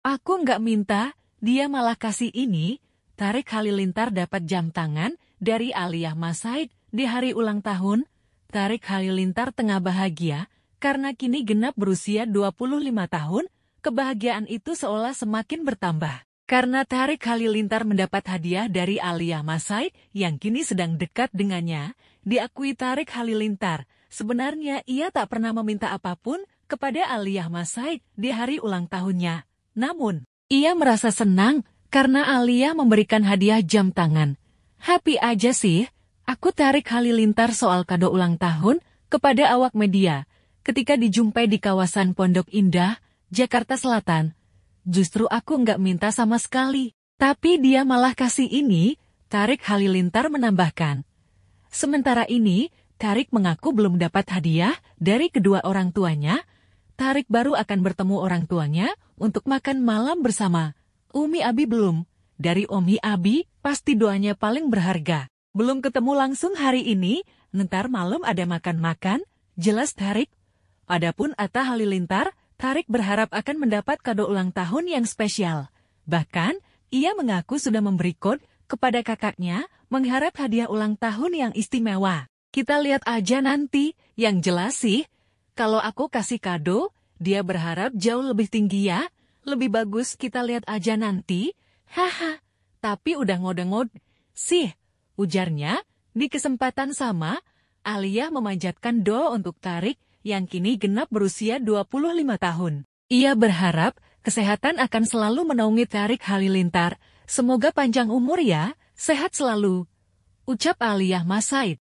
Aku nggak minta, dia malah kasih ini. Tarik Halilintar dapat jam tangan dari Aliyah Masaid di hari ulang tahun. Tarik Halilintar tengah bahagia karena kini genap berusia 25 tahun. Kebahagiaan itu seolah semakin bertambah. Karena Tarik Halilintar mendapat hadiah dari Aliyah Masaid yang kini sedang dekat dengannya, diakui Tarik Halilintar. Sebenarnya ia tak pernah meminta apapun kepada Aliyah Masaid di hari ulang tahunnya. Namun, ia merasa senang karena Alia memberikan hadiah jam tangan. Happy aja sih, aku tarik Halilintar soal kado ulang tahun kepada awak media ketika dijumpai di kawasan Pondok Indah, Jakarta Selatan. Justru aku nggak minta sama sekali, tapi dia malah kasih ini, Tarik Halilintar menambahkan. Sementara ini, Tarik mengaku belum dapat hadiah dari kedua orang tuanya Tarik baru akan bertemu orang tuanya untuk makan malam bersama. Umi Abi belum. Dari Umi Abi, pasti doanya paling berharga. Belum ketemu langsung hari ini, nentar malam ada makan-makan, jelas Tarik. Adapun Atta Halilintar, Tarik berharap akan mendapat kado ulang tahun yang spesial. Bahkan, ia mengaku sudah memberi kode kepada kakaknya mengharap hadiah ulang tahun yang istimewa. Kita lihat aja nanti, yang jelas sih, kalau aku kasih kado, dia berharap jauh lebih tinggi ya. Lebih bagus kita lihat aja nanti. Haha, tapi udah ngode-ngode. Sih, ujarnya, di kesempatan sama, Alia memanjatkan doa untuk Tarik yang kini genap berusia 25 tahun. Ia berharap kesehatan akan selalu menaungi Tarik Halilintar. Semoga panjang umur ya, sehat selalu. Ucap Aliyah Masaid.